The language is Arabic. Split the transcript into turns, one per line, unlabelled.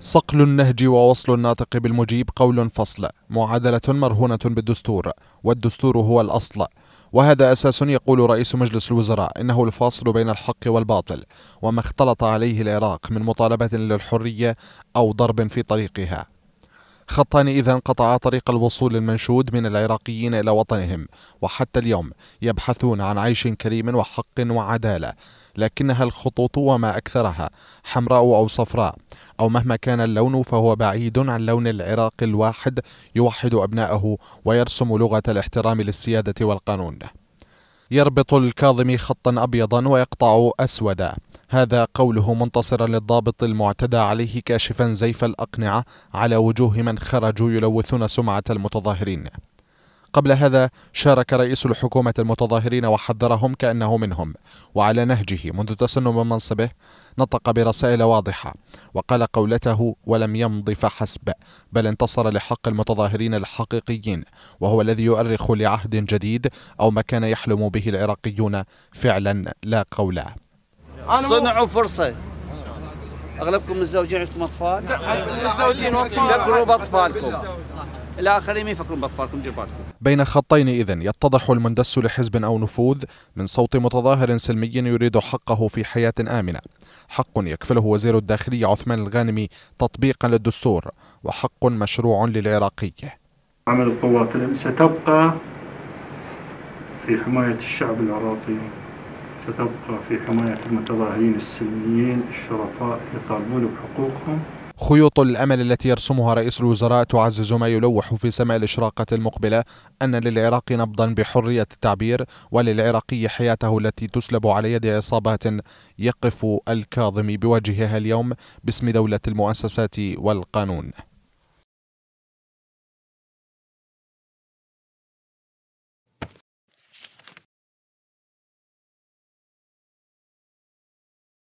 صقل النهج ووصل الناطق بالمجيب قول فصل معادلة مرهونة بالدستور والدستور هو الأصل وهذا أساس يقول رئيس مجلس الوزراء إنه الفاصل بين الحق والباطل وما اختلط عليه العراق من مطالبة للحرية أو ضرب في طريقها خطان إذا قطعا طريق الوصول المنشود من العراقيين إلى وطنهم وحتى اليوم يبحثون عن عيش كريم وحق وعدالة لكنها الخطوط وما أكثرها حمراء أو صفراء أو مهما كان اللون فهو بعيد عن لون العراق الواحد يوحد أبنائه ويرسم لغة الاحترام للسيادة والقانون يربط الكاظمي خطا أبيضا ويقطع أسودا هذا قوله منتصرا للضابط المعتدى عليه كاشفا زيف الأقنعة على وجوه من خرجوا يلوثون سمعة المتظاهرين قبل هذا شارك رئيس الحكومة المتظاهرين وحذرهم كأنه منهم وعلى نهجه منذ تسنم منصبه نطق برسائل واضحة وقال قولته ولم يمض فحسب بل انتصر لحق المتظاهرين الحقيقيين وهو الذي يؤرخ لعهد جديد أو ما كان يحلم به العراقيون فعلا لا قولا
صنعوا فرصه اغلبكم متزوجين عندكم اطفال؟ متزوجين واطفال فكروا باطفالكم الاخرين ما يفكرون باطفالكم ديروا بالكم
بين خطين إذن يتضح المندس لحزب أو نفوذ من صوت متظاهر سلمي يريد حقه في حياة آمنة حق يكفله وزير الداخلية عثمان الغانمي تطبيقا للدستور وحق مشروع للعراقية
عمل القوات الأمن ستبقى في حماية الشعب العراقي ستبقى في حماية المتظاهرين السلميين الشرفاء يطالبون بحقوقهم
خيوط الأمل التي يرسمها رئيس الوزراء تعزز ما يلوح في سماء الإشراقة المقبلة أن للعراق نبضا بحرية التعبير وللعراقي حياته التي تسلب على يد عصابات يقف الكاظمي بوجهها اليوم باسم دولة المؤسسات والقانون